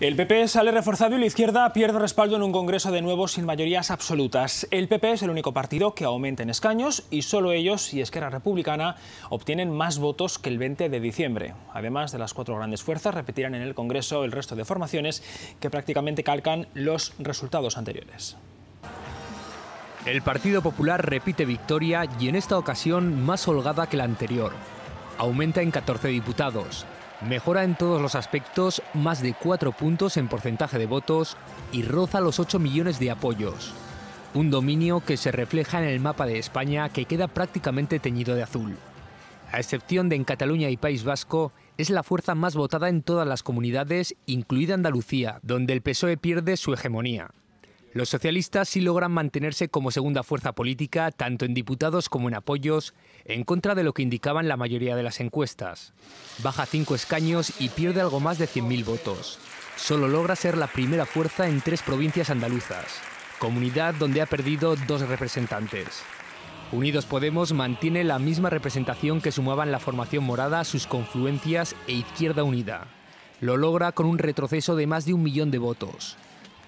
El PP sale reforzado y la izquierda pierde respaldo en un Congreso de nuevo sin mayorías absolutas. El PP es el único partido que aumenta en escaños y solo ellos y Esquerra Republicana obtienen más votos que el 20 de diciembre. Además de las cuatro grandes fuerzas, repetirán en el Congreso el resto de formaciones que prácticamente calcan los resultados anteriores. El Partido Popular repite victoria y en esta ocasión más holgada que la anterior. Aumenta en 14 diputados, Mejora en todos los aspectos, más de 4 puntos en porcentaje de votos y roza los 8 millones de apoyos. Un dominio que se refleja en el mapa de España que queda prácticamente teñido de azul. A excepción de en Cataluña y País Vasco, es la fuerza más votada en todas las comunidades, incluida Andalucía, donde el PSOE pierde su hegemonía. Los socialistas sí logran mantenerse como segunda fuerza política, tanto en diputados como en apoyos, en contra de lo que indicaban la mayoría de las encuestas. Baja cinco escaños y pierde algo más de 100.000 votos. Solo logra ser la primera fuerza en tres provincias andaluzas, comunidad donde ha perdido dos representantes. Unidos Podemos mantiene la misma representación que sumaban la formación morada, sus confluencias e Izquierda Unida. Lo logra con un retroceso de más de un millón de votos.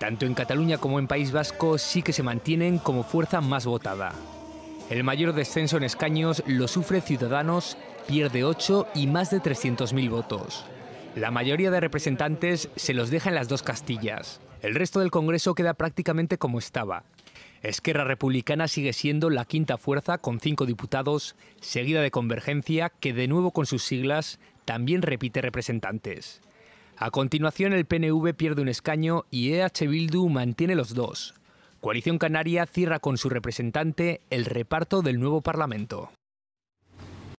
Tanto en Cataluña como en País Vasco sí que se mantienen como fuerza más votada. El mayor descenso en escaños lo sufre Ciudadanos, pierde 8 y más de 300.000 votos. La mayoría de representantes se los deja en las dos Castillas. El resto del Congreso queda prácticamente como estaba. Esquerra Republicana sigue siendo la quinta fuerza con cinco diputados, seguida de Convergencia, que de nuevo con sus siglas también repite representantes. A continuación, el PNV pierde un escaño y EH Bildu mantiene los dos. Coalición Canaria cierra con su representante el reparto del nuevo Parlamento.